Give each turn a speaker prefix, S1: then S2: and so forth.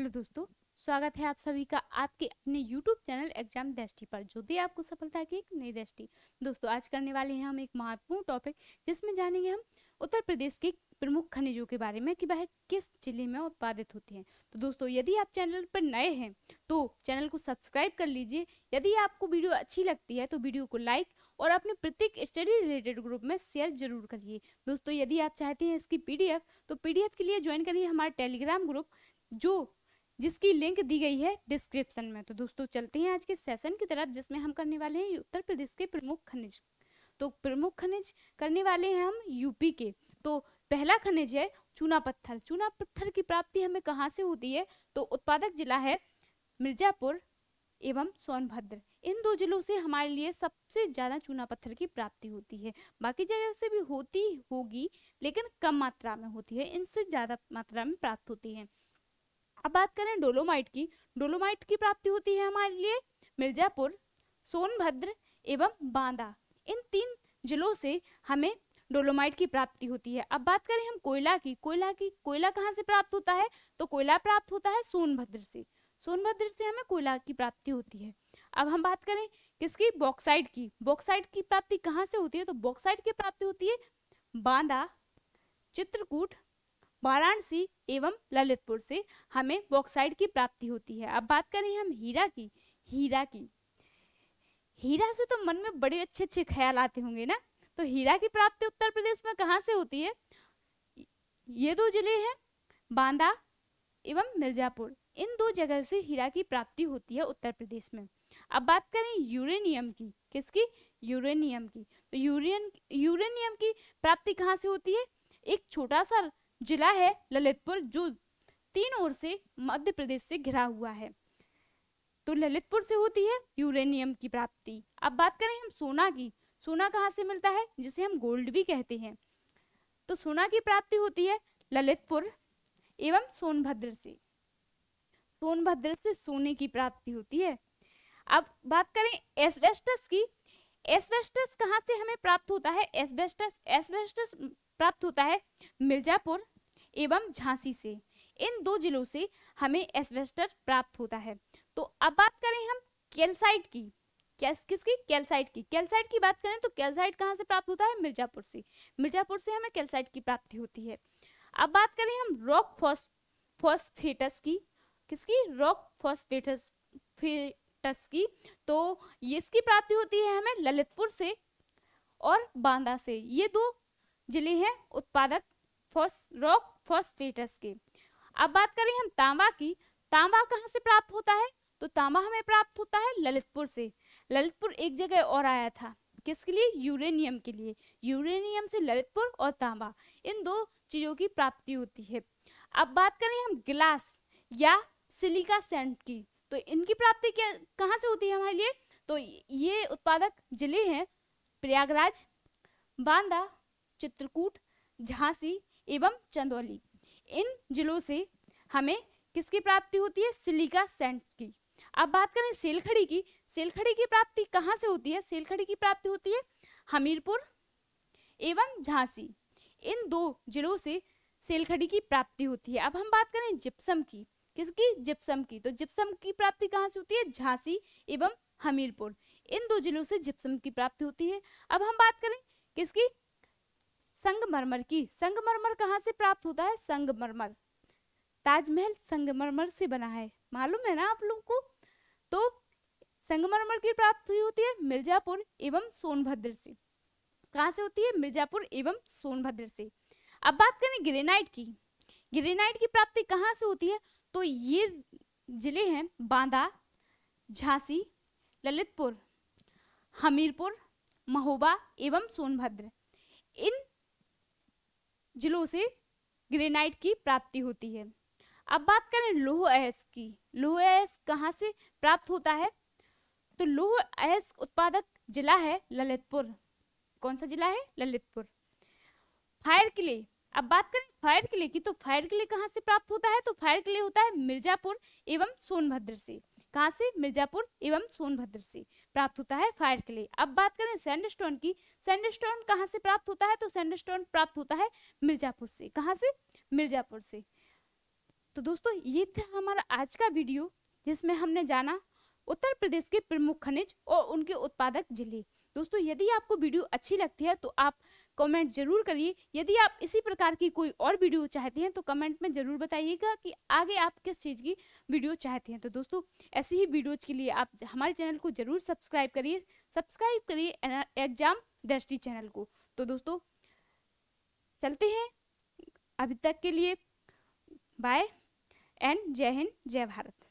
S1: hello दोस्तों स्वागत है आप सभी का आपके अपने यूट्यूब चैनल एग्जाम दृष्टि पर जो दे आपको सफलता की एक नई दृष्टि दोस्तों आज करने वाले हैं हम एक महत्वपूर्ण टॉपिक जिसमें जानेंगे हम उत्तर प्रदेश के प्रमुख खनिजों के बारे में कि वह किस जिले में उत्पादित होते हैं तो दोस्तों यदि आप चैनल पर नए हैं तो चैनल को सब्सक्राइब कर लीजिए यदि आपको वीडियो अच्छी लगती है तो वीडियो को लाइक और अपने प्रत्येक स्टडी रिलेटेड ग्रुप में शेयर जरूर करिए दोस्तों यदि आप चाहते हैं इसकी पी तो पी के लिए ज्वाइन करिए हमारे टेलीग्राम ग्रुप जो जिसकी लिंक दी गई है डिस्क्रिप्शन में तो दोस्तों चलते हैं आज के सेशन की तरफ जिसमें हम करने वाले हैं उत्तर प्रदेश के प्रमुख खनिज तो प्रमुख खनिज करने वाले हैं हम यूपी के तो पहला खनिज है चूना पत्थर चूना पत्थर की प्राप्ति हमें कहाँ से होती है तो उत्पादक जिला है मिर्जापुर एवं सोनभद्र इन दो जिलों से हमारे लिए सबसे ज़्यादा चूना पत्थर की प्राप्ति होती है बाकी जगह से भी होती होगी लेकिन कम मात्रा में होती है इनसे ज़्यादा मात्रा में प्राप्त होती है अब बात करें डोलोमाइट की डोलोमाइट की प्राप्ति होती है हमारे लिए मिर्जापुर सोनभद्र एवं बांदा इन तीन जिलों से हमें डोलोमाइट की प्राप्ति होती है अब बात करें हम कोयला की कोयला की कोयला कहाँ से प्राप्त होता है तो कोयला प्राप्त होता है सोनभद्र से सोनभद्र से हमें कोयला की प्राप्ति होती है अब हम बात करें किसकी बॉक्साइड की बॉक्साइड की प्राप्ति कहाँ से होती है तो बॉक्साइड की प्राप्ति होती है बांदा चित्रकूट वाराणसी एवं ललितपुर से हमें बॉक्साइड की प्राप्ति होती है अब बात करें हम हीरा की हीरा की हीरा से तो मन में बड़े अच्छे अच्छे ख्याल आते होंगे ना तो हीरा की प्राप्ति उत्तर प्रदेश में कहाँ से होती है ये दो जिले हैं बांदा एवं मिर्जापुर इन दो जगह से हीरा की प्राप्ति होती है उत्तर प्रदेश में अब बात करें यूरेनियम की किसकी यूरेनियम की तो यूरेन यूरेनियम की प्राप्ति कहाँ से होती है एक छोटा सा जिला है ललितपुर जो तीन ओर से मध्य प्रदेश से घिरा हुआ है तो ललितपुर से होती है यूरेनियम की प्राप्ति अब बात करें हम सोना की सोना कहाँ से मिलता है जिसे हम गोल्ड भी कहते हैं तो सोना की प्राप्ति होती है ललितपुर एवं सोनभद्र से सोनभद्र से सोने की प्राप्ति होती है अब बात करें एसबेस्टस की एसबेस्टस कहाँ से हमें प्राप्त होता है एसबेस्टस एसबेस्टस प्राप्त होता है मिर्जापुर एवं झांसी से इन दो जिलों से हमें एस्बेस्टस प्राप्त होता है तो अब बात करें हम कैल्साइट की कैस किसकी कैल्साइट की कैल्साइट की बात करें तो कैल्साइट कहाँ से प्राप्त होता है मिर्जापुर से मिर्जापुर से हमें कैल्साइट की प्राप्ति होती है अब बात करें हम रॉक फॉस फॉस्फेटस की किसकी रॉक फॉस्फेटस फेटस की तो इसकी प्राप्ति होती है हमें ललितपुर से और बांदा से ये दो जिले हैं उत्पादक रॉक फॉस्फेटस के अब बात करें हम तांबा की तांबा कहाँ से प्राप्त होता है तो तांबा हमें प्राप्त होता है ललितपुर से ललितपुर एक जगह और आया था किसके लिए यूरेनियम के लिए यूरेनियम से ललितपुर और तांबा इन दो चीज़ों की प्राप्ति होती है अब बात करें हम ग्लास या सिलिका सेंट की तो इनकी प्राप्ति क्या कहाँ से होती है हमारे लिए तो ये उत्पादक जिले हैं प्रयागराज बांदा चित्रकूट झांसी एवं चंदौली इन जिलों से हमें किसकी प्राप्ति होती है सिलिका सेंट की अब बात करें सेलखड़ी की सेलखड़ी की प्राप्ति कहाँ से होती है सेलखड़ी की प्राप्ति होती है हमीरपुर एवं झांसी इन दो जिलों से सेलखड़ी की प्राप्ति होती है अब हम बात करें जिप्सम की किसकी जिप्सम की तो जिप्सम की प्राप्ति कहाँ से होती है झांसी एवं हमीरपुर इन दो जिलों से जिप्सम की प्राप्ति होती है अब हम बात करें किसकी संगमरमर की संगमरमर कहाँ से प्राप्त होता है संगमरमर ताजमहल संगमरमर से बना है मालूम है ना आप लोगों को तो संगमरमर की प्राप्त हुई होती है मिर्जापुर एवं सोनभद्र से कहाँ से होती है मिर्जापुर एवं सोनभद्र से अब बात करें ग्रेनाइट की ग्रेनाइट की प्राप्ति कहाँ से होती है तो ये जिले हैं बांदा झांसी ललितपुर हमीरपुर महोबा एवं सोनभद्र इन जिलों से ग्रेनाइट की प्राप्ति होती है अब बात करें लोह अयस्क की लोह अयस्क कहाँ से प्राप्त होता है तो लोह अयस्क उत्पादक जिला है ललितपुर कौन सा जिला है ललितपुर फायर किले अब बात करें फायर किले की तो फायर किले कहाँ से प्राप्त होता है तो फायर किले होता है मिर्जापुर एवं सोनभद्र से कहाँ से मिर्जापुर एवं सोनभद्र से प्राप्त होता है फायर के लिए अब बात करें सैंडस्टोन की सैंडस्टोन कहाँ से प्राप्त होता है तो सैंडस्टोन प्राप्त होता है मिर्जापुर से कहाँ से मिर्जापुर से तो दोस्तों ये था हमारा आज का वीडियो जिसमें हमने जाना उत्तर प्रदेश के प्रमुख खनिज और उनके उत्पादक जिले दोस्तों यदि आपको वीडियो अच्छी लगती है तो आप कमेंट जरूर करिए यदि आप इसी प्रकार की कोई और वीडियो चाहते हैं तो कमेंट में ज़रूर बताइएगा कि आगे आप किस चीज़ की वीडियो चाहते हैं तो दोस्तों ऐसी ही वीडियोज़ के लिए आप हमारे चैनल को ज़रूर सब्सक्राइब करिए सब्सक्राइब करिए एग्जाम दृष्टि चैनल को तो दोस्तों चलते हैं अभी तक के लिए बाय एंड जय हिंद जय भारत